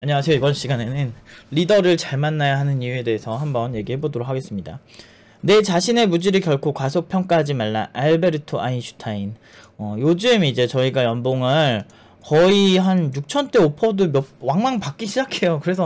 안녕하세요 이번 시간에는 리더를 잘 만나야 하는 이유에 대해서 한번 얘기해 보도록 하겠습니다 내 자신의 무지를 결코 과소평가하지 말라 알베르토 아인슈타인 어, 요즘 이제 저희가 연봉을 거의 한 6천대 오퍼도 몇 왕왕 받기 시작해요. 그래서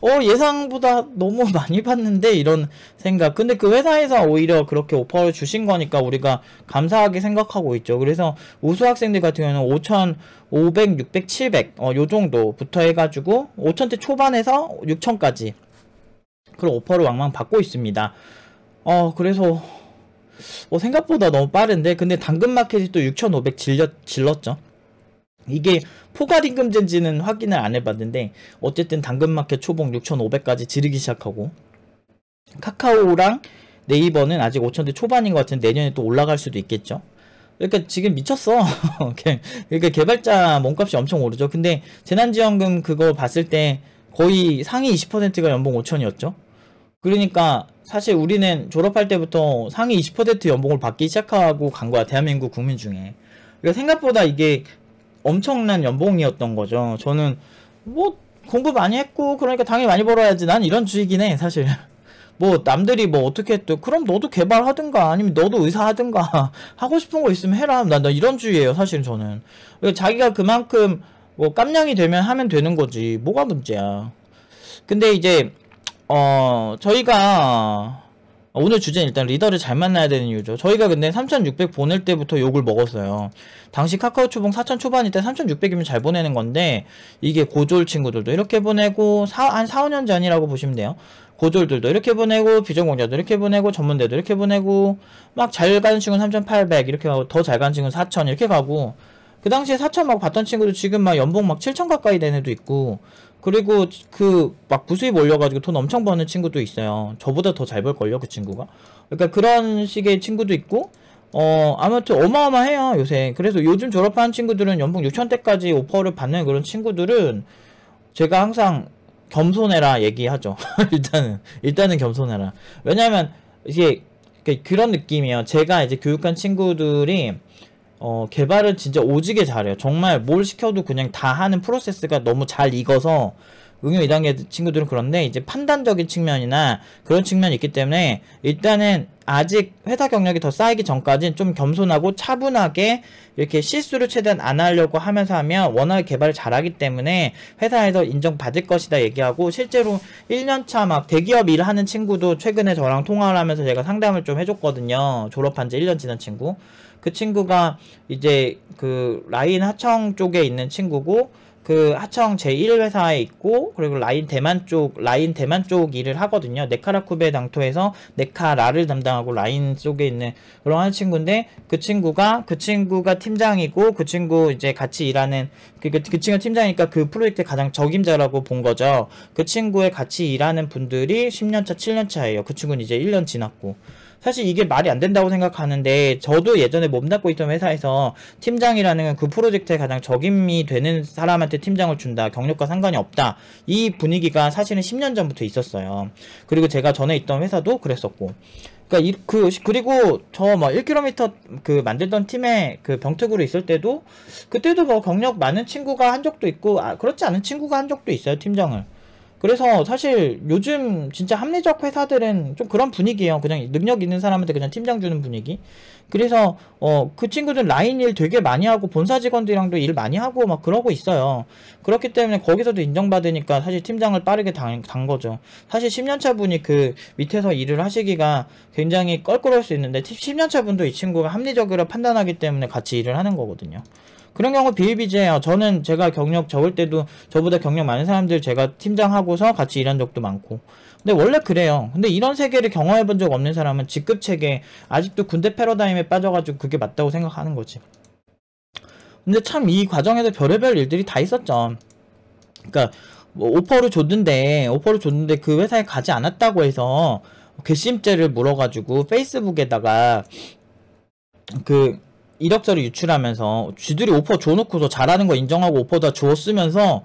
어 예상보다 너무 많이 받는데 이런 생각. 근데 그 회사에서 오히려 그렇게 오퍼를 주신 거니까 우리가 감사하게 생각하고 있죠. 그래서 우수 학생들 같은 경우는 5천 500, 600, 700, 어, 요 정도부터 해가지고 5천대 초반에서 6천까지 그런 오퍼를 왕왕 받고 있습니다. 어, 그래서 어, 생각보다 너무 빠른데 근데 당근마켓이 또 6,500 질렸, 질렀죠. 이게 포괄임금제인지는 확인을 안 해봤는데 어쨌든 당근마켓 초봉 6,500까지 지르기 시작하고 카카오랑 네이버는 아직 5,000대 초반인 것 같은데 내년에 또 올라갈 수도 있겠죠. 그러니까 지금 미쳤어. 그러니까 개발자 몸값이 엄청 오르죠. 근데 재난지원금 그거 봤을 때 거의 상위 20%가 연봉 5천이었죠. 그러니까 사실 우리는 졸업할 때부터 상위 20% 연봉을 받기 시작하고 간 거야. 대한민국 국민 중에. 그러니까 생각보다 이게 엄청난 연봉이었던 거죠. 저는 뭐 공부 많이 했고 그러니까 당연히 많이 벌어야지 난 이런 주의긴 해 사실. 뭐 남들이 뭐 어떻게 했든 그럼 너도 개발하든가 아니면 너도 의사하든가 하고 싶은 거 있으면 해라 난, 나 이런 주의예요 사실 저는 자기가 그만큼 뭐 깜냥이 되면 하면 되는 거지 뭐가 문제야 근데 이제 어 저희가 아, 오늘 주제는 일단 리더를 잘 만나야 되는 이유죠. 저희가 근데 3600 보낼 때부터 욕을 먹었어요. 당시 카카오 초봉 4000 초반일 때 3600이면 잘 보내는 건데 이게 고졸 친구들도 이렇게 보내고 사, 한 4, 5년 전이라고 보시면 돼요. 고졸들도 이렇게 보내고 비전공자도 이렇게 보내고 전문대도 이렇게 보내고 막 잘 가는 친구는 3800 이렇게 가고 더 잘 가는 친구는 4000 이렇게 가고 그 당시에 4천 막 봤던 친구도 지금 막 연봉 막 7천 가까이 되는 애도 있고 그리고 그 막 구수입 올려가지고 돈 엄청 버는 친구도 있어요. 저보다 더 잘 벌걸요, 그 친구가. 그러니까 그런 식의 친구도 있고, 어, 아무튼 어마어마해요, 요새. 그래서 요즘 졸업한 친구들은 연봉 6천대까지 오퍼를 받는 그런 친구들은 제가 항상 겸손해라 얘기하죠. 일단은, 일단은 겸손해라. 왜냐면, 이게 그, 그런 느낌이에요. 제가 이제 교육한 친구들이 어, 개발을 진짜 오지게 잘해요. 정말 뭘 시켜도 그냥 다 하는 프로세스가 너무 잘 익어서 응용 2단계 친구들은 그런데 이제 판단적인 측면이나 그런 측면이 있기 때문에 일단은 아직 회사 경력이 더 쌓이기 전까지는 좀 겸손하고 차분하게 이렇게 실수를 최대한 안 하려고 하면서 하면 워낙 개발을 잘하기 때문에 회사에서 인정받을 것이다 얘기하고 실제로 1년차 막 대기업 일을 하는 친구도 최근에 저랑 통화를 하면서 제가 상담을 좀 해줬거든요. 졸업한 지 1년 지난 친구. 그 친구가 이제 그 라인 하청 쪽에 있는 친구고 그 하청 제1회사에 있고 그리고 라인 대만 쪽 라인 대만 쪽 일을 하거든요. 네카라쿠베 당토에서 네카라를 담당하고 라인 쪽에 있는 그런 한 친구인데 그 친구가 그 친구가 팀장이고 그 친구 이제 같이 일하는 그, 그, 그 친구가 팀장이니까 그 프로젝트 가장 적임자라고 본 거죠. 그 친구의 같이 일하는 분들이 10년차 7년차예요. 그 친구는 이제 1년 지났고 사실 이게 말이 안 된다고 생각하는데 저도 예전에 몸담고 있던 회사에서 팀장이라는 그 프로젝트에 가장 적임이 되는 사람한테 팀장을 준다. 경력과 상관이 없다. 이 분위기가 사실은 10년 전부터 있었어요. 그리고 제가 전에 있던 회사도 그랬었고. 그러니까 이, 그 그리고 저 뭐 1km 그 만들던 팀에 그 병특으로 있을 때도 그때도 뭐 경력 많은 친구가 한 적도 있고 아, 그렇지 않은 친구가 한 적도 있어요 팀장을. 그래서 사실 요즘 진짜 합리적 회사들은 좀 그런 분위기예요. 그냥 능력 있는 사람한테 그냥 팀장 주는 분위기. 그래서 어 그 친구들 라인 일 되게 많이 하고 본사 직원들이랑도 일 많이 하고 막 그러고 있어요. 그렇기 때문에 거기서도 인정받으니까 사실 팀장을 빠르게 당, 당 거죠. 사실 10년차 분이 그 밑에서 일을 하시기가 굉장히 껄끄러울 수 있는데 10년차 분도 이 친구가 합리적으로 판단하기 때문에 같이 일을 하는 거거든요. 그런 경우 비일비재해요. 저는 제가 경력 적을 때도 저보다 경력 많은 사람들 제가 팀장하고서 같이 일한 적도 많고. 근데 원래 그래요. 근데 이런 세계를 경험해 본 적 없는 사람은 직급 체계 아직도 군대 패러다임에 빠져가지고 그게 맞다고 생각하는 거지. 근데 참 이 과정에서 별의별 일들이 다 있었죠. 그러니까 뭐 오퍼를 줬는데 오퍼를 줬는데 그 회사에 가지 않았다고 해서 괘씸죄를 물어가지고 페이스북에다가 그 이력서를 유출하면서 쥐들이 오퍼 줘놓고서 잘하는 거 인정하고 오퍼다 줬으면서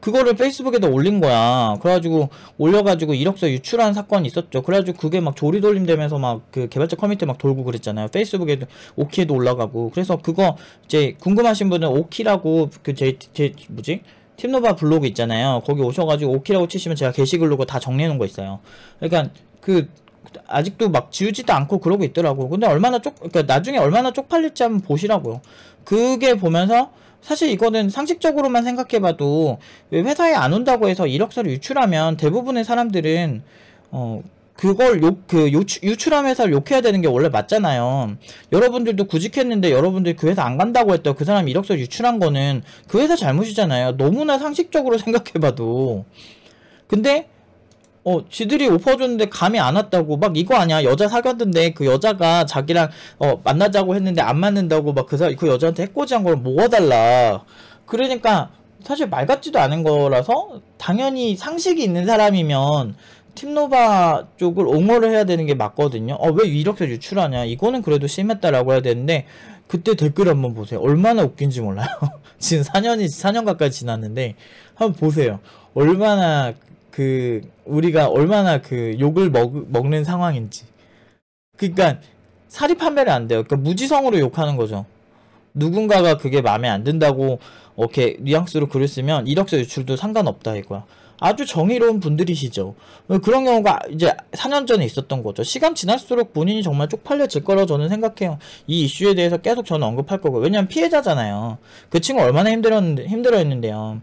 그거를 페이스북에다 올린 거야. 그래가지고 올려가지고 이력서 유출한 사건이 있었죠. 그래가지고 그게 막 조리돌림 되면서 막 그 개발자 커뮤니티 막 돌고 그랬잖아요. 페이스북에도 오키에도 올라가고. 그래서 그거 이제 궁금하신 분은 오키라고 그제 제 뭐지? 팀노바 블로그 있잖아요. 거기 오셔가지고 오키라고 치시면 제가 게시글 로다 정리해놓은 거 있어요. 그러니까 그 아직도 막 지우지도 않고 그러고 있더라고. 근데 얼마나 쪽, 그니까 나중에 얼마나 쪽팔릴지 한번 보시라고요. 그게 보면서 사실 이거는 상식적으로만 생각해봐도 회사에 안 온다고 해서 이력서를 유출하면 대부분의 사람들은 어 그걸 욕, 그 요추, 유출한 회사를 욕해야 되는 게 원래 맞잖아요. 여러분들도 구직했는데 여러분들 이그 회사 안 간다고 했던그 사람 이력서 를 유출한 거는 그 회사 잘못이잖아요. 너무나 상식적으로 생각해봐도. 근데 어, 지들이 오퍼 줬는데 감이 안 왔다고 막 이거 아니야. 여자 사귀었는데 그 여자가 자기랑 어, 만나자고 했는데 안 맞는다고 막그그 그 여자한테 해코지한 걸 모아달라. 그러니까 사실 말 같지도 않은 거라서 당연히 상식이 있는 사람이면 팀노바 쪽을 옹호를 해야 되는 게 맞거든요. 어, 왜 이렇게 유출하냐. 이거는 그래도 심했다라고 해야 되는데, 그때 댓글 한번 보세요. 얼마나 웃긴지 몰라요. 지금 4년이, 4년 가까이 지났는데, 한번 보세요. 얼마나 그, 우리가 얼마나 그 욕을 먹, 먹는 상황인지. 그니까 사립 판매를 안 돼요. 그니까 무지성으로 욕하는 거죠. 누군가가 그게 마음에 안 든다고 이렇게 뉘앙스로 글을 쓰면 이력서 유출도 상관없다 이거야. 아주 정의로운 분들이시죠. 그런 경우가 이제 4년 전에 있었던 거죠. 시간 지날수록 본인이 정말 쪽팔려질 거라고 저는 생각해요. 이 이슈에 대해서 계속 저는 언급할 거고. 왜냐면 피해자잖아요. 그 친구 얼마나 힘들었, 힘들어 했는데요.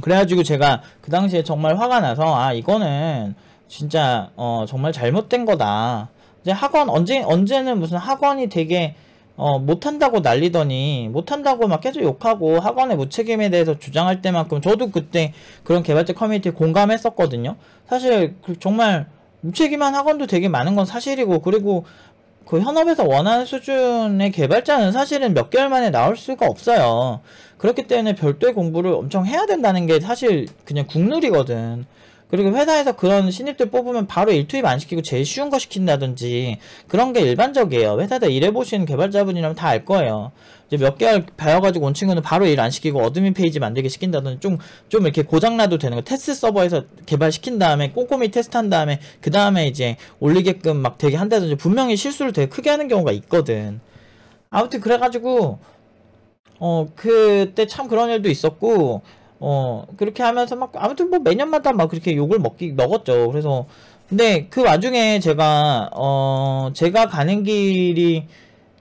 그래가지고 제가 그 당시에 정말 화가 나서 아 이거는 진짜 어 정말 잘못된 거다. 이제 학원 언제 언제는 무슨 학원이 되게 어 못한다고 난리더니 못한다고 막 계속 욕하고 학원의 무책임에 대해서 주장할 때만큼 저도 그때 그런 개발자 커뮤니티 공감했었거든요. 사실 그 정말 무책임한 학원도 되게 많은 건 사실이고 그리고 그 현업에서 원하는 수준의 개발자는 사실은 몇 개월 만에 나올 수가 없어요. 그렇기 때문에 별도의 공부를 엄청 해야 된다는 게 사실 그냥 국룰이거든. 그리고 회사에서 그런 신입들 뽑으면 바로 일투입 안 시키고 제일 쉬운 거 시킨다든지 그런 게 일반적이에요. 회사에서 일해보신 개발자분이라면 다 알 거예요. 이제 몇 개월 배워가지고 온 친구는 바로 일 안 시키고 어드민 페이지 만들게 시킨다든지 좀, 좀 이렇게 고장나도 되는 거 테스트 서버에서 개발시킨 다음에 꼼꼼히 테스트한 다음에 그 다음에 이제 올리게끔 막 되게 한다든지 분명히 실수를 되게 크게 하는 경우가 있거든. 아무튼 그래가지고 어 그때 참 그런 일도 있었고 어 그렇게 하면서 막 아무튼 뭐 매년마다 막 그렇게 욕을 먹기 먹었죠. 그래서 근데 그 와중에 제가 어 제가 가는 길이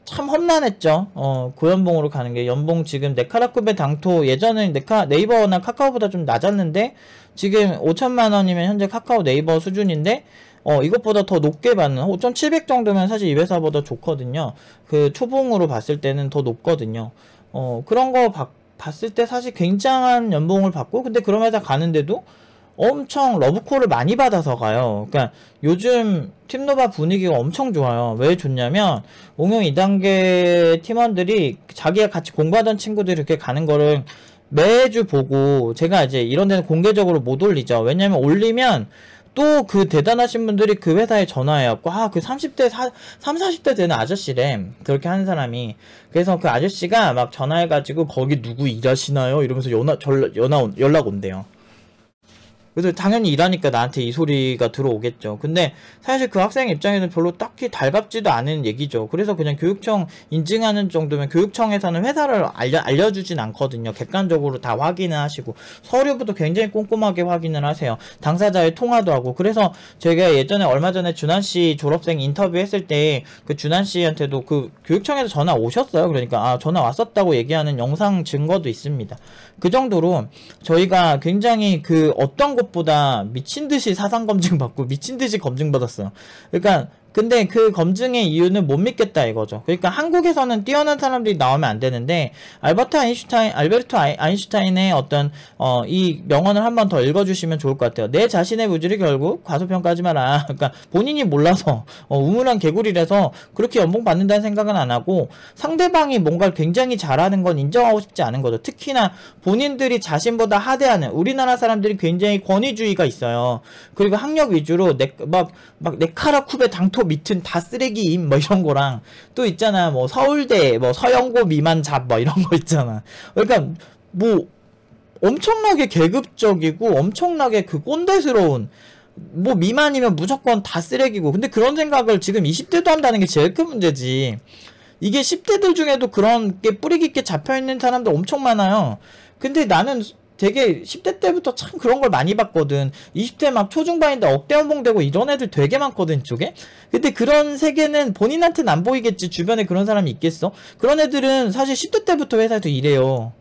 참 험난했죠. 어, 고연봉으로 가는 게 연봉 지금 네카라쿠베 당토 예전에 네카 네이버나 카카오보다 좀 낮았는데 지금 5천만 원이면 현재 카카오 네이버 수준인데 어, 이것보다 더 높게 받는 5,700 정도면 사실 이 회사보다 좋거든요. 그 초봉으로 봤을 때는 더 높거든요. 어, 그런 거 받고 봤을 때 사실 굉장한 연봉을 받고 근데 그런 회사 가는데도 엄청 러브콜을 많이 받아서 가요. 그러니까 요즘 팀노바 분위기가 엄청 좋아요. 왜 좋냐면 공용 2단계 팀원들이 자기가 같이 공부하던 친구들이 이렇게 가는 거를 매주 보고 제가 이제 이런 데는 공개적으로 못 올리죠. 왜냐면 올리면 또그 대단하신 분들이 그 회사에 전화해갖고 아 그 30대 사, 3, 40대 되는 아저씨래 그렇게 하는 사람이 그래서 그 아저씨가 막 전화해가지고 거기 누구 일하시나요 이러면서 연하 전, 연하 연락 온대요 그래서 당연히 일하니까 나한테 이 소리가 들어오겠죠. 근데 사실 그 학생 입장에는 별로 딱히 달갑지도 않은 얘기죠. 그래서 그냥 교육청 인증하는 정도면 교육청에서는 회사를 알려, 알려주진 않거든요. 객관적으로 다 확인을 하시고 서류부터 굉장히 꼼꼼하게 확인을 하세요. 당사자의 통화도 하고 그래서 제가 예전에 얼마 전에 준환 씨 졸업생 인터뷰했을 때 그 준환 씨한테도 그 교육청에서 전화 오셨어요. 그러니까 아 전화 왔었다고 얘기하는 영상 증거도 있습니다. 그 정도로 저희가 굉장히 그 어떤 것보다 미친 듯이 사상 검증 받고 미친 듯이 검증 받았어. 그러니까 근데 그 검증의 이유는 못 믿겠다 이거죠. 그러니까 한국에서는 뛰어난 사람들이 나오면 안 되는데 알버트 아인슈타인, 알베르트 아인슈타인의 어떤 어, 이 명언을 한번 더 읽어주시면 좋을 것 같아요. 내 자신의 무지를 결국 과소평가하지 마라. 그러니까 본인이 몰라서 어, 우물한 개구리라서 그렇게 연봉 받는다는 생각은 안 하고 상대방이 뭔가를 굉장히 잘하는 건 인정하고 싶지 않은 거죠. 특히나 본인들이 자신보다 하대하는 우리나라 사람들이 굉장히 권위주의가 있어요. 그리고 학력 위주로 막막 네카라 쿱의 당토 컴 밑은 다 쓰레기임 뭐 이런 거랑 또 있잖아 뭐 서울대 뭐 서영고 미만 잡 뭐 이런 거 있잖아 그러니까 뭐 엄청나게 계급적이고 엄청나게 그 꼰대스러운 뭐 미만이면 무조건 다 쓰레기고 근데 그런 생각을 지금 20대도 한다는 게 제일 큰 문제지 이게 10대들 중에도 그런 게 뿌리 깊게 잡혀있는 사람들 엄청 많아요 근데 나는 되게 10대 때부터 참 그런 걸 많이 봤거든. 20대 막 초중반인데 억대 연봉되고 이런 애들 되게 많거든, 쪽에. 근데 그런 세계는 본인한테는 안 보이겠지. 주변에 그런 사람이 있겠어? 그런 애들은 사실 10대 때부터 회사에서 일해요.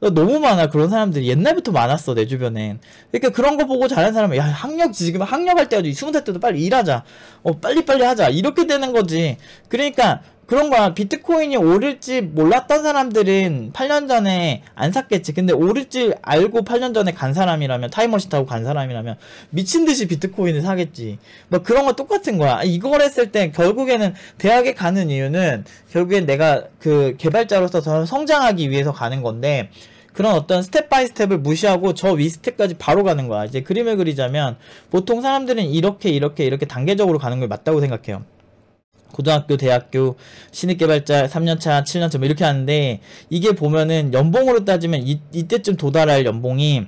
너무 많아 그런 사람들이 옛날부터 많았어 내 주변엔 그러니까 그런 거 보고 잘하는 사람은 야 학력 지금 학력할 때도 20살 때도 빨리 일하자 어 빨리 빨리 하자 이렇게 되는 거지 그러니까 그런 거야. 비트코인이 오를지 몰랐던 사람들은 8년 전에 안 샀겠지. 근데 오를지 알고 8년 전에 간 사람이라면, 타임머신 타고 간 사람이라면, 미친 듯이 비트코인을 사겠지. 뭐 그런 거 똑같은 거야. 이걸 했을 때 결국에는 대학에 가는 이유는 결국엔 내가 그 개발자로서 저는 성장하기 위해서 가는 건데, 그런 어떤 스텝 바이 스텝을 무시하고 저 위 스텝까지 바로 가는 거야. 이제 그림을 그리자면 보통 사람들은 이렇게 이렇게 이렇게 단계적으로 가는 걸 맞다고 생각해요. 고등학교, 대학교, 신입개발자 3년차, 7년차 뭐 이렇게 하는데 이게 보면은 연봉으로 따지면 이, 이때쯤 도달할 연봉이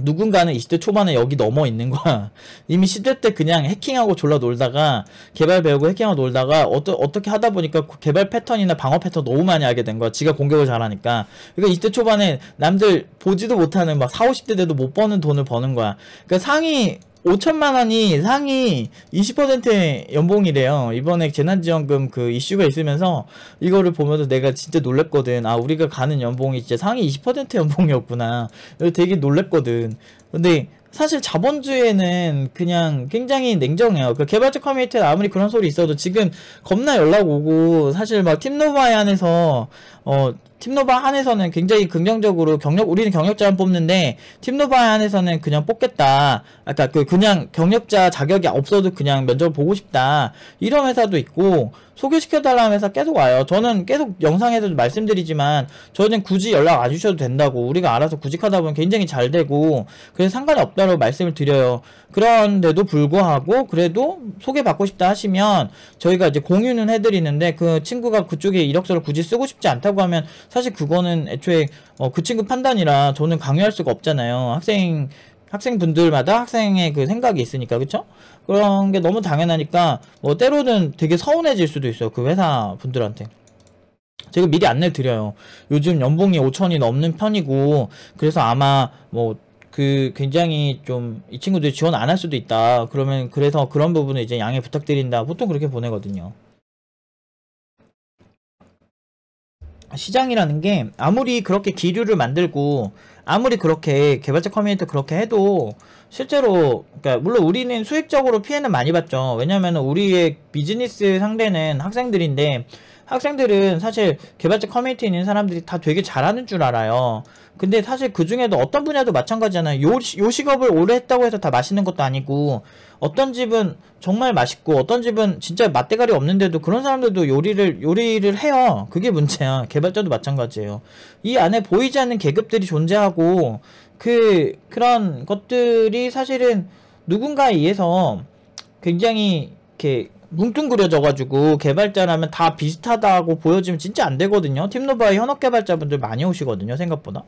누군가는 20대 초반에 여기 넘어 있는 거야. 이미 10대 때 그냥 해킹하고 졸라 놀다가 개발 배우고 해킹하고 놀다가 어떠, 어떻게 하다 보니까 개발 패턴이나 방어 패턴 너무 많이 알게 된 거야. 지가 공격을 잘하니까. 그러니까 20대 초반에 남들 보지도 못하는 막 4, 50대 돼도 못 버는 돈을 버는 거야. 그러니까 상위 5천만 원이 상위 2 0 연봉이래요. 이번에 재난지원금 그 이슈가 있으면서 이거를 보면서 내가 진짜 놀랬거든. 아 우리가 가는 연봉이 진짜 상위 20% 연봉이었구나. 되게 놀랬거든. 근데 사실 자본주의는 그냥 굉장히 냉정해요. 그 개발자 커뮤니티에 아무리 그런 소리 있어도 지금 겁나 연락 오고 사실 막 팀노바에 한해서 어 팀노바 안에서는 굉장히 긍정적으로 경력 우리는 경력자만 뽑는데 팀노바 안에서는 그냥 뽑겠다. 아까 그 그냥 경력자 자격이 없어도 그냥 면접을 보고 싶다. 이런 회사도 있고 소개시켜달라 하면서 계속 와요. 저는 계속 영상에서도 말씀드리지만 저희는 굳이 연락 안 주셔도 된다고 우리가 알아서 구직하다 보면 굉장히 잘 되고 그래서 상관이 없다고 말씀을 드려요. 그런데도 불구하고 그래도 소개받고 싶다 하시면 저희가 이제 공유는 해드리는데 그 친구가 그쪽에 이력서를 굳이 쓰고 싶지 않다고 하면 사실 그거는 애초에 어, 그 친구 판단이라 저는 강요할 수가 없잖아요. 학생 학생분들마다 학생의 그 생각이 있으니까 그쵸? 그런 게 너무 당연하니까 뭐 때로는 되게 서운해질 수도 있어요 그 회사 분들한테 제가 미리 안내 드려요 요즘 연봉이 5천이 넘는 편이고 그래서 아마 뭐 그 굉장히 좀 이 친구들이 지원 안 할 수도 있다 그러면 그래서 그런 부분을 이제 양해 부탁드린다 보통 그렇게 보내거든요 시장이라는 게 아무리 그렇게 기류를 만들고 아무리 그렇게 개발자 커뮤니티 그렇게 해도 실제로 그러니까 물론 우리는 수익적으로 피해는 많이 봤죠. 왜냐면 우리의 비즈니스 상대는 학생들인데 학생들은 사실 개발자 커뮤니티에 있는 사람들이 다 되게 잘하는 줄 알아요. 근데 사실 그 중에도 어떤 분야도 마찬가지잖아요. 요, 요 식업을 오래 했다고 해서 다 맛있는 것도 아니고 어떤 집은 정말 맛있고 어떤 집은 진짜 맛대가리 없는데도 그런 사람들도 요리를 요리를 해요. 그게 문제야. 개발자도 마찬가지예요. 이 안에 보이지 않는 계급들이 존재하고 그 그런 것들이 사실은 누군가에 의해서 굉장히 이렇게 뭉뚱그려져가지고 개발자라면 다 비슷하다고 보여지면 진짜 안 되거든요. 팀노바의 현업 개발자분들 많이 오시거든요. 생각보다.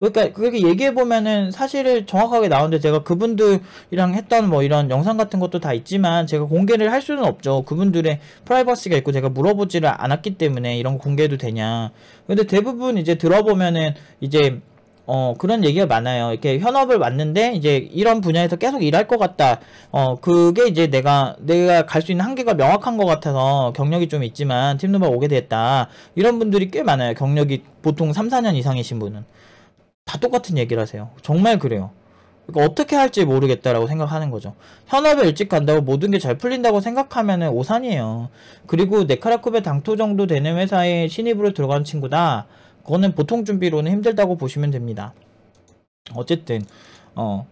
그러니까 그렇게 얘기해 보면은 사실을 정확하게 나오는데 제가 그분들이랑 했던 뭐 이런 영상 같은 것도 다 있지만 제가 공개를 할 수는 없죠. 그분들의 프라이버시가 있고 제가 물어보지를 않았기 때문에 이런 공개도 되냐. 근데 대부분 이제 들어보면은 이제 어, 그런 얘기가 많아요. 이렇게 현업을 왔는데 이제 이런 분야에서 계속 일할 것 같다. 어, 그게 이제 내가 내가 갈 수 있는 한계가 명확한 것 같아서 경력이 좀 있지만 팀 누바 오게 됐다. 이런 분들이 꽤 많아요. 경력이 보통 3, 4년 이상이신 분은 다 똑같은 얘기를 하세요. 정말 그래요. 그러니까 어떻게 할지 모르겠다라고 생각하는 거죠. 현업에 일찍 간다고 모든 게 잘 풀린다고 생각하면 오산이에요. 그리고 네카라쿱의 당토 정도 되는 회사에 신입으로 들어간 친구다. 그거는 보통 준비로는 힘들다고 보시면 됩니다. 어쨌든 어.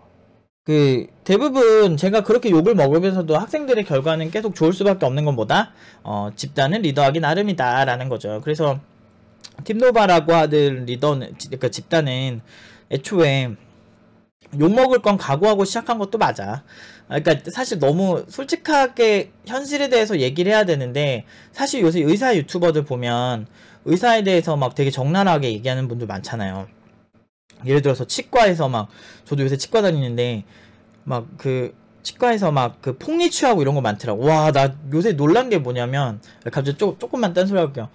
그 대부분 제가 그렇게 욕을 먹으면서도 학생들의 결과는 계속 좋을 수밖에 없는 것보다 어, 집단은 리더하기 나름이다라는 거죠. 그래서 팀노바라고 하는 리더 는 그러니까 집단은 애초에 욕먹을 건 각오하고 시작한 것도 맞아. 그러니까 사실 너무 솔직하게 현실에 대해서 얘기를 해야 되는데 사실 요새 의사 유튜버들 보면 의사에 대해서 막 되게 적나라하게 얘기하는 분들 많잖아요. 예를 들어서 치과에서 막 저도 요새 치과 다니는데 막 그 치과에서 막 그 폭리 취하고 이런 거 많더라고. 와, 나 요새 놀란 게 뭐냐면 갑자기 조, 조금만 딴소리 할게요.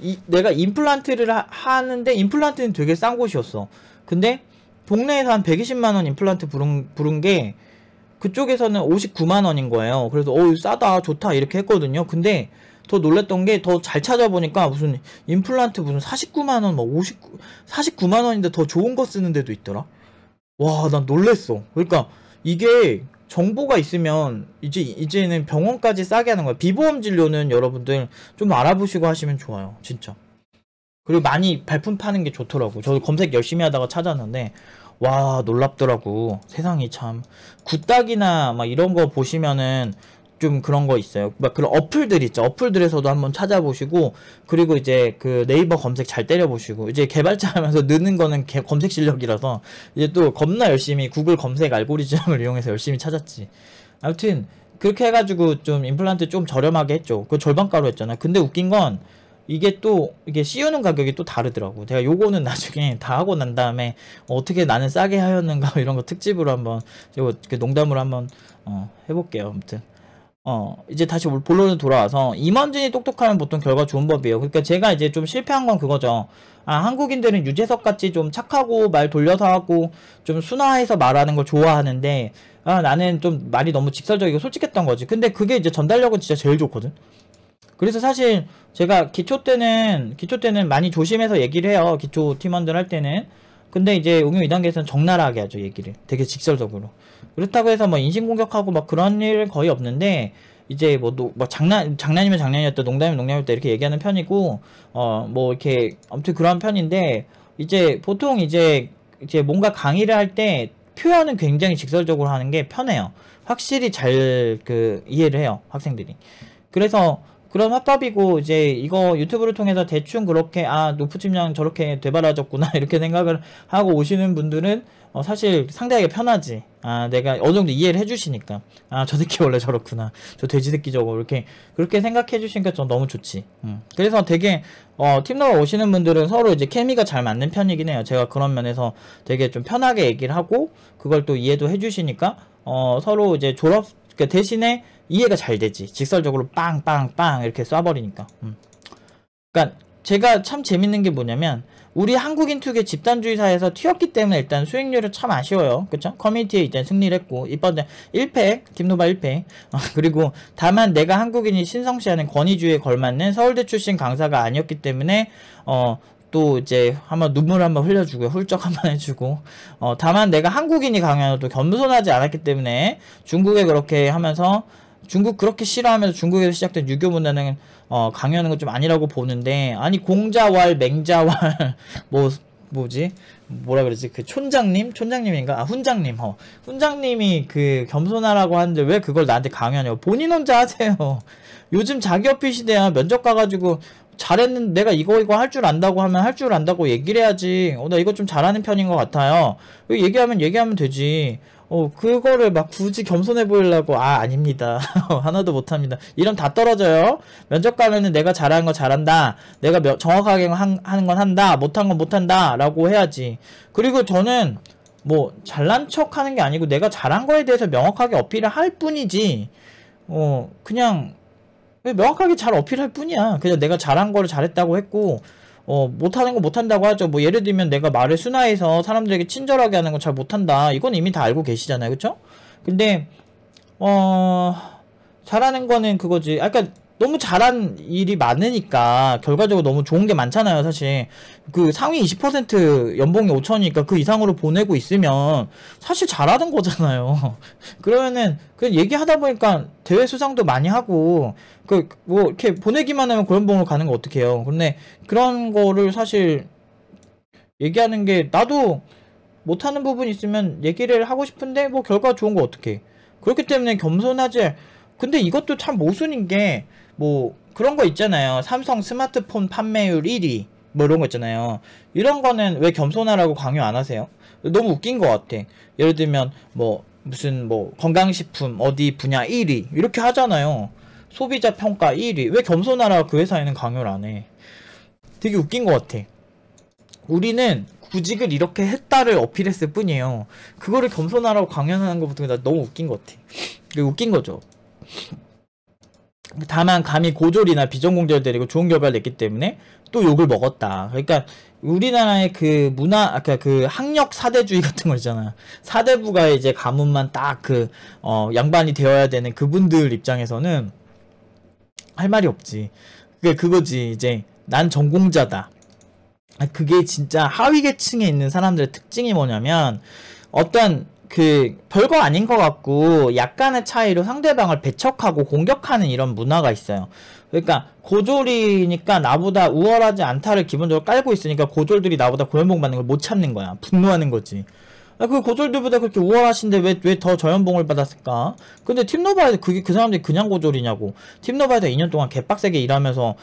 이, 내가 임플란트를 하, 하는데 임플란트는 되게 싼 곳이었어. 근데 동네에서 한 120만원 임플란트 부른, 부른 게 그쪽에서는 59만원인 거예요. 그래서 어우 싸다 좋다 이렇게 했거든요. 근데 더 놀랬던 게 더 잘 찾아보니까 무슨 임플란트 무슨 49만원 막 59, 49만원인데 더 좋은 거 쓰는 데도 있더라. 와 난 놀랬어. 그러니까 이게 정보가 있으면 이제 이제는 병원까지 싸게 하는 거야. 비보험 진료는 여러분들 좀 알아보시고 하시면 좋아요. 진짜. 그리고 많이 발품 파는 게 좋더라고. 저도 검색 열심히 하다가 찾았는데 와 놀랍더라고 세상이 참 굿닥이나 막 이런 거 보시면은 좀 그런 거 있어요. 막 그런 어플들 있죠. 어플들에서도 한번 찾아보시고 그리고 이제 그 네이버 검색 잘 때려보시고 이제 개발자 하면서 느는 거는 개, 검색 실력이라서 이제 또 겁나 열심히 구글 검색 알고리즘을 이용해서 열심히 찾았지. 아무튼 그렇게 해가지고 좀 임플란트 좀 저렴하게 했죠. 그 절반가로 했잖아. 근데 웃긴 건 이게 또 이게 씌우는 가격이 또 다르더라고. 제가 요거는 나중에 다 하고 난 다음에 어떻게 나는 싸게 하였는가 이런 거 특집으로 한번 제가 그 농담으로 한번 어, 해볼게요. 아무튼. 어, 이제 다시 본론으로 돌아와서 임원진이 똑똑하면 보통 결과 좋은 법이에요. 그러니까 제가 이제 좀 실패한 건 그거죠. 아, 한국인들은 유재석 같이 좀 착하고 말 돌려서 하고 좀 순화해서 말하는 걸 좋아하는데 아, 나는 좀 말이 너무 직설적이고 솔직했던 거지. 근데 그게 이제 전달력은 진짜 제일 좋거든. 그래서 사실 제가 기초 때는 기초 때는 많이 조심해서 얘기를 해요. 기초 팀원들 할 때는. 근데 이제 응용 2단계에서는 적나라하게 하죠, 얘기를. 되게 직설적으로. 그렇다고 해서 뭐 인신공격하고 막 뭐 그런 일 거의 없는데, 이제 뭐, 노, 뭐 장난, 장난이면 장난이었다, 농담이면 농담이었다 이렇게 얘기하는 편이고, 어, 뭐 이렇게, 아무튼 그런 편인데, 이제 보통 이제, 이제 뭔가 강의를 할 때 표현은 굉장히 직설적으로 하는 게 편해요. 확실히 잘 그 이해를 해요, 학생들이. 그래서 그런 화법이고 이제 이거 유튜브를 통해서 대충 그렇게 아 노프 침량 저렇게 되바라졌구나 이렇게 생각을 하고 오시는 분들은 어, 사실 상대하기 편하지 아 내가 어느 정도 이해를 해주시니까 아 저 새끼 원래 저렇구나 저 돼지 새끼 저거 이렇게 그렇게 생각해 주시니까 좀 너무 좋지 음. 그래서 되게 어, 팀나가 오시는 분들은 서로 이제 케미가 잘 맞는 편이긴 해요 제가 그런 면에서 되게 좀 편하게 얘기를 하고 그걸 또 이해도 해주시니까 어, 서로 이제 졸업 그러니까 대신에 이해가 잘 되지. 직설적으로 빵빵빵 이렇게 쏴버리니까. 음. 그러니까 제가 참 재밌는 게 뭐냐면 우리 한국인 투기 집단주의 사에서 튀었기 때문에 일단 수익률이 참 아쉬워요. 그쵸 커뮤니티에 일단 승리를 했고 이번에 1패, 김노바 1패. 어, 그리고 다만 내가 한국인이 신성시하는 권위주의에 걸맞는 서울대 출신 강사가 아니었기 때문에 어, 또 이제 한번 눈물 한 번 흘려주고요. 훌쩍 한번 해주고. 어, 다만 내가 한국인이 강연을또 겸손하지 않았기 때문에 중국에 그렇게 하면서 중국 그렇게 싫어하면서 중국에서 시작된 유교 문화는 어, 강요하는 건 좀 아니라고 보는데 아니 공자왈 맹자왈 뭐 뭐지 뭐라 그러지 그 촌장님 촌장님인가 아 훈장님 어 훈장님이 그 겸손하라고 하는데 왜 그걸 나한테 강요하냐고 본인 혼자 하세요 요즘 자기 어필 시대야 면접 가가지고 잘했는 내가 이거 이거 할 줄 안다고 하면 할 줄 안다고 얘기를 해야지 어나 이거 좀 잘하는 편인 것 같아요 그 얘기하면 얘기하면 되지 어, 그거를 막 굳이 겸손해 보이려고, 아, 아닙니다. 하나도 못합니다. 이런 다 떨어져요. 면접관에는 내가 잘하는 거 잘한다. 내가 며, 정확하게 한, 하는 건 한다. 못한 건 못한다. 라고 해야지. 그리고 저는 뭐, 잘난 척 하는 게 아니고 내가 잘한 거에 대해서 명확하게 어필을 할 뿐이지. 어, 그냥, 명확하게 잘 어필할 뿐이야. 그냥 내가 잘한 거를 잘했다고 했고, 어, 못하는 거 못한다고 하죠. 뭐 예를 들면 내가 말을 순화해서 사람들에게 친절하게 하는 건 잘 못한다. 이건 이미 다 알고 계시잖아요. 그쵸? 근데, 어, 잘하는 거는 그거지. 아까 그러니까 너무 잘한 일이 많으니까 결과적으로 너무 좋은 게 많잖아요 사실 그 상위 20% 연봉이 5천이니까 그 이상으로 보내고 있으면 사실 잘하는 거잖아요 그러면은 그 얘기하다 보니까 대회 수상도 많이 하고 그 뭐 이렇게 보내기만 하면 고연봉으로 가는 거 어떡해요 근데 그런 거를 사실 얘기하는 게 나도 못하는 부분 있으면 얘기를 하고 싶은데 뭐 결과 좋은 거 어떡해 그렇기 때문에 겸손하지 근데 이것도 참 모순인 게뭐 그런 거 있잖아요. 삼성 스마트폰 판매율 1위 뭐 이런 거 있잖아요. 이런 거는 왜 겸손하라고 강요 안 하세요? 너무 웃긴 거 같아. 예를 들면 뭐 무슨 뭐 건강식품 어디 분야 1위 이렇게 하잖아요. 소비자 평가 1위 왜 겸손하라고 그 회사에는 강요를 안 해? 되게 웃긴 거 같아. 우리는 구직을 이렇게 했다를 어필했을 뿐이에요. 그거를 겸손하라고 강요하는 것부터 너무 웃긴 거 같아. 웃긴 거죠. 다만 감히 고졸이나 비전공자를 데리고 좋은 결과를 냈기 때문에 또 욕을 먹었다. 그러니까 우리나라의 그 문화 아까 그러니까 그 학력 사대주의 같은 거 있잖아요. 사대부가 이제 가문만 딱그어 양반이 되어야 되는 그분들 입장에서는 할 말이 없지. 그게 그거지. 이제 난 전공자다. 아, 그게 진짜 하위 계층에 있는 사람들의 특징이 뭐냐면 어떤 그 별거 아닌 것 같고 약간의 차이로 상대방을 배척하고 공격하는 이런 문화가 있어요. 그러니까 고졸이니까 나보다 우월하지 않다를 기본적으로 깔고 있으니까 고졸들이 나보다 고연봉 받는 걸 못 참는 거야. 분노하는 거지. 아, 그 고졸들보다 그렇게 우월하신데 왜 왜 더 저연봉을 받았을까? 근데 팀노바에 그게 그 사람들이 그냥 고졸이냐고. 팀노바에서 2년 동안 개빡세게 일하면서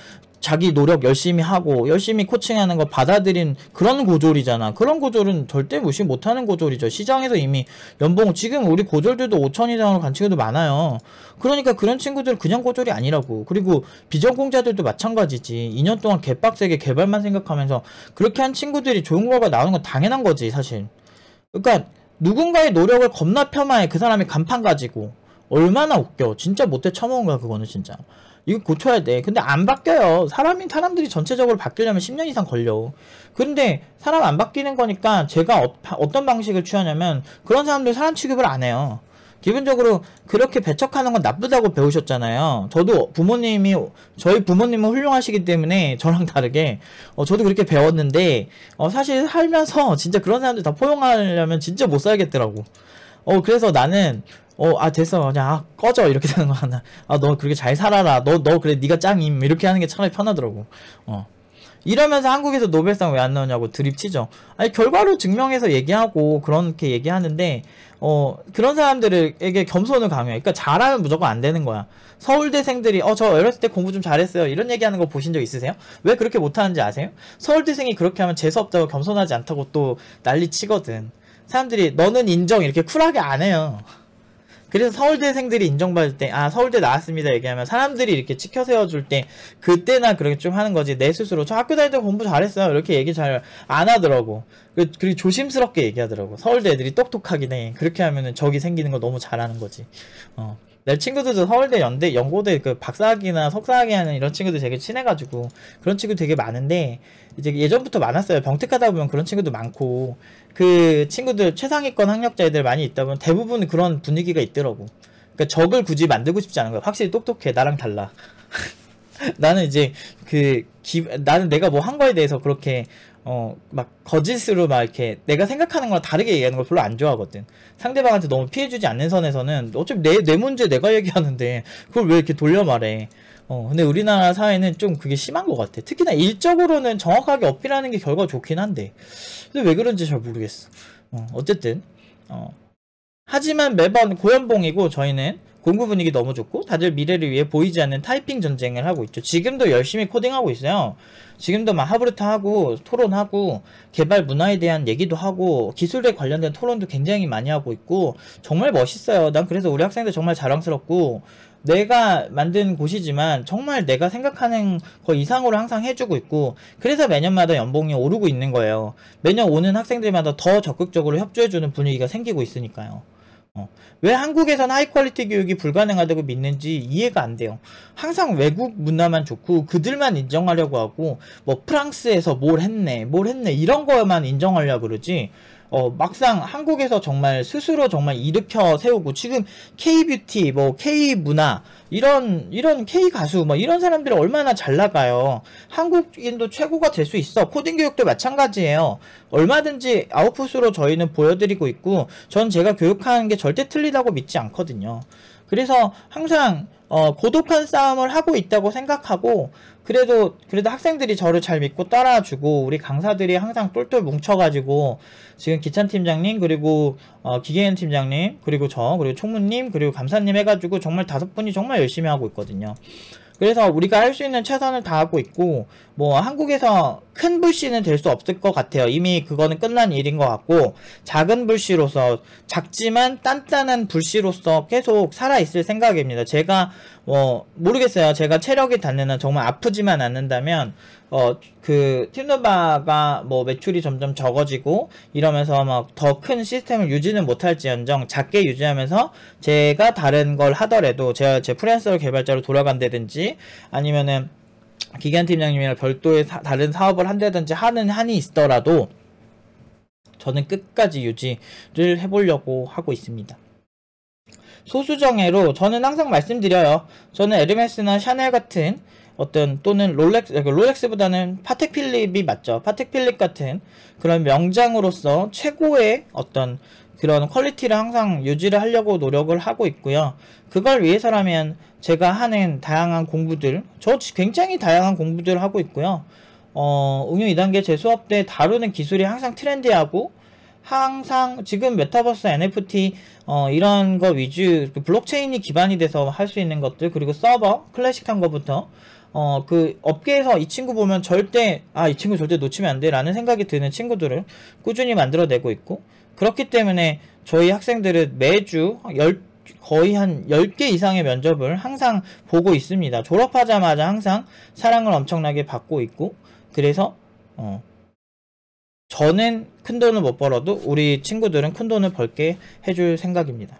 자기 노력 열심히 하고 열심히 코칭하는 거 받아들인 그런 고졸이잖아. 그런 고졸은 절대 무시 못하는 고졸이죠. 시장에서 이미 연봉 지금 우리 고졸들도 5천 이상으로 간 친구도 많아요. 그러니까 그런 친구들은 그냥 고졸이 아니라고. 그리고 비전공자들도 마찬가지지. 2년 동안 개빡세게 개발만 생각하면서 그렇게 한 친구들이 좋은 거가 나오는 건 당연한 거지 사실. 그러니까 누군가의 노력을 겁나 폄하해 그 사람이 간판 가지고 얼마나 웃겨. 진짜 못해 처먹은 거야 그거는 진짜. 이거 고쳐야 돼. 근데 안 바뀌어요. 사람이 사람들이 전체적으로 바뀌려면 10년 이상 걸려. 근데 사람 안 바뀌는 거니까 제가 어, 떤 방식을 취하냐면 그런 사람들 사람 취급을 안 해요. 기본적으로 그렇게 배척하는 건 나쁘다고 배우셨잖아요. 저도 부모님이 저희 부모님은 훌륭하시기 때문에 저랑 다르게 어, 저도 그렇게 배웠는데 어, 사실 살면서 진짜 그런 사람들 다 포용하려면 진짜 못 살겠더라고. 어 그래서 나는 어, 아 됐어. 그냥 아, 꺼져. 이렇게 되는 거 하나. 아, 너 그렇게 잘 살아라. 너 너 그래 네가 짱임. 이렇게 하는 게 차라리 편하더라고. 어. 이러면서 한국에서 노벨상 왜 안 나오냐고 드립치죠. 아니 결과로 증명해서 얘기하고 그렇게 얘기하는데 어 그런 사람들에게 겸손을 강요해. 그러니까 잘하면 무조건 안 되는 거야. 서울대생들이 어 저 어렸을 때 공부 좀 잘했어요 이런 얘기하는 거 보신 적 있으세요? 왜 그렇게 못하는지 아세요? 서울대생이 그렇게 하면 재수 없다고 겸손하지 않다고 또 난리 치거든. 사람들이 너는 인정 이렇게 쿨하게 안 해요. 그래서 서울대생들이 인정받을 때, 아, 서울대 나왔습니다. 얘기하면 사람들이 이렇게 치켜 세워줄 때, 그때나 그렇게 좀 하는 거지. 내 스스로, 저 학교 다닐 때 공부 잘했어요. 이렇게 얘기 잘 안 하더라고. 그, 그리고 조심스럽게 얘기하더라고. 서울대 애들이 똑똑하긴 해. 그렇게 하면은 적이 생기는 거 너무 잘하는 거지. 어. 내 친구들도 서울대, 연대, 연고대 그 박사학위나 석사학위 하는 이런 친구들 되게 친해가지고 그런 친구 되게 많은데 이제 예전부터 많았어요. 병특하다 보면 그런 친구도 많고 그 친구들 최상위권 학력자 애들 많이 있다 보면 대부분 그런 분위기가 있더라고. 그러니까 적을 굳이 만들고 싶지 않은 거야. 확실히 똑똑해. 나랑 달라. 나는 이제 그 기, 나는 내가 뭐 한 거에 대해서 그렇게 어, 막 거짓으로 막 이렇게 내가 생각하는 거랑 다르게 얘기하는 걸 별로 안 좋아하거든. 상대방한테 너무 피해주지 않는 선에서는 어차피 내, 내 문제 내가 얘기하는데 그걸 왜 이렇게 돌려 말해. 어, 근데 우리나라 사회는 좀 그게 심한 것 같아. 특히나 일적으로는 정확하게 어필하는 게 결과 좋긴 한데. 근데 왜 그런지 잘 모르겠어. 어, 어쨌든. 어. 하지만 매번 고연봉이고 저희는 공부 분위기 너무 좋고 다들 미래를 위해 보이지 않는 타이핑 전쟁을 하고 있죠. 지금도 열심히 코딩하고 있어요. 지금도 막 하브루타 하고 토론하고 개발 문화에 대한 얘기도 하고 기술에 관련된 토론도 굉장히 많이 하고 있고 정말 멋있어요. 난 그래서 우리 학생들 정말 자랑스럽고 내가 만든 곳이지만 정말 내가 생각하는 거 이상으로 항상 해주고 있고 그래서 매년마다 연봉이 오르고 있는 거예요. 매년 오는 학생들마다 더 적극적으로 협조해주는 분위기가 생기고 있으니까요. 어. 왜 한국에선 하이퀄리티 교육이 불가능하다고 믿는지 이해가 안 돼요. 항상 외국 문화만 좋고 그들만 인정하려고 하고 뭐 프랑스에서 뭘 했네, 뭘 했네 이런 거만 인정하려고 그러지 어, 막상 한국에서 정말 스스로 정말 일으켜 세우고 지금 K 뷰티 뭐 K 문화 이런 이런 K 가수 뭐 이런 사람들이 얼마나 잘 나가요. 한국인도 최고가 될 수 있어. 코딩 교육도 마찬가지예요. 얼마든지 아웃풋으로 저희는 보여드리고 있고 전 제가 교육하는 게 절대 틀리다고 믿지 않거든요. 그래서 항상 어, 고독한 싸움을 하고 있다고 생각하고 그래도 그래도 학생들이 저를 잘 믿고 따라주고 우리 강사들이 항상 똘똘 뭉쳐가지고 지금 기찬 팀장님 그리고 어, 기계현 팀장님 그리고 저 그리고 총무님 그리고 감사님 해가지고 정말 다섯 분이 정말 열심히 하고 있거든요. 그래서 우리가 할 수 있는 최선을 다하고 있고 뭐 한국에서 큰 불씨는 될 수 없을 것 같아요. 이미 그거는 끝난 일인 것 같고 작은 불씨로서 작지만 단단한 불씨로서 계속 살아 있을 생각입니다. 제가 뭐 모르겠어요. 제가 체력이 닿는 한 정말 아프지만 않는다면 어그팀노바가뭐 매출이 점점 적어지고 이러면서 막 더 큰 시스템을 유지는 못할지언정 작게 유지하면서 제가 다른 걸 하더라도 제가 제 프리랜서 로 개발자로 돌아간다든지 아니면은 기간 팀장님이나 별도의 사, 다른 사업을 한다든지 하는 한이 있더라도 저는 끝까지 유지를 해보려고 하고 있습니다. 소수정예로 저는 항상 말씀드려요. 저는 에르메스나 샤넬 같은 어떤 또는 롤렉스 그러니까 롤렉스보다는 파텍 필립이 맞죠. 파텍 필립 같은 그런 명장으로서 최고의 어떤 그런 퀄리티를 항상 유지를 하려고 노력을 하고 있고요. 그걸 위해서라면 제가 하는 다양한 공부들, 저 굉장히 다양한 공부들을 하고 있고요. 어, 응용 2단계 제 수업 때 다루는 기술이 항상 트렌디하고 항상 지금 메타버스 NFT 어, 이런 거 위주 그 블록체인이 기반이 돼서 할 수 있는 것들 그리고 서버 클래식한 것부터 어, 그 업계에서 이 친구 보면 절대 아, 이 친구 절대 놓치면 안 돼라는 생각이 드는 친구들을 꾸준히 만들어내고 있고 그렇기 때문에 저희 학생들은 매주 열 거의 한 10개 이상의 면접을 항상 보고 있습니다. 졸업하자마자 항상 사랑을 엄청나게 받고 있고 그래서 어, 저는 큰 돈을 못 벌어도 우리 친구들은 큰 돈을 벌게 해줄 생각입니다.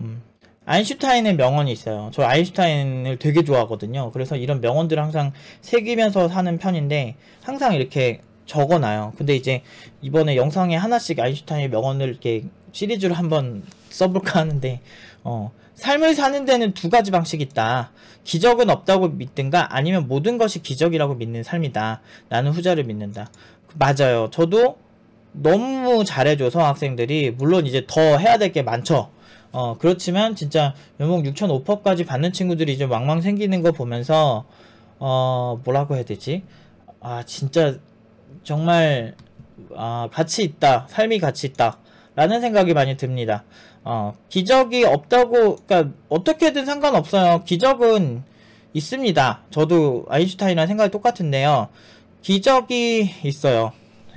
음. 아인슈타인의 명언이 있어요. 저 아인슈타인을 되게 좋아하거든요. 그래서 이런 명언들을 항상 새기면서 사는 편인데 항상 이렇게 적어놔요. 근데 이제 이번에 영상에 하나씩 아인슈타인의 명언을 이렇게 시리즈로 한번 써볼까 하는데 어, 삶을 사는 데는 두 가지 방식이 있다. 기적은 없다고 믿든가 아니면 모든 것이 기적이라고 믿는 삶이다. 나는 후자를 믿는다. 맞아요. 저도 너무 잘해줘서 학생들이 물론 이제 더 해야 될 게 많죠. 어, 그렇지만 진짜 연봉 6천 5퍼까지 받는 친구들이 이제 왕왕 생기는 거 보면서 어, 뭐라고 해야 되지? 아, 진짜 정말 아, 가치 있다. 삶이 가치 있다. 라는 생각이 많이 듭니다. 어, 기적이 없다고, 그러니까 어떻게든 상관없어요. 기적은 있습니다. 저도 아인슈타인이랑 생각이 똑같은데요. 기적이 있어요.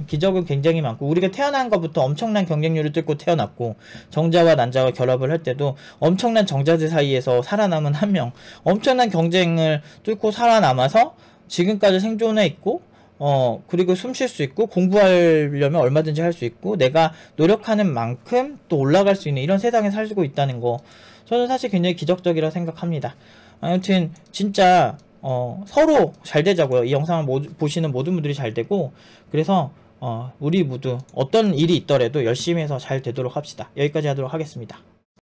기적은 굉장히 많고 우리가 태어난 것부터 엄청난 경쟁률을 뚫고 태어났고 정자와 난자와 결합을 할 때도 엄청난 정자들 사이에서 살아남은 한명 엄청난 경쟁을 뚫고 살아남아서 지금까지 생존해 있고 어 그리고 숨 쉴 수 있고 공부하려면 얼마든지 할 수 있고 내가 노력하는 만큼 또 올라갈 수 있는 이런 세상에 살고 있다는 거 저는 사실 굉장히 기적적이라 생각합니다 아무튼 진짜 어, 서로 잘 되자고요. 이 영상을 모, 보시는 모든 분들이 잘 되고 그래서 어, 우리 모두 어떤 일이 있더라도 열심히 해서 잘 되도록 합시다. 여기까지 하도록 하겠습니다.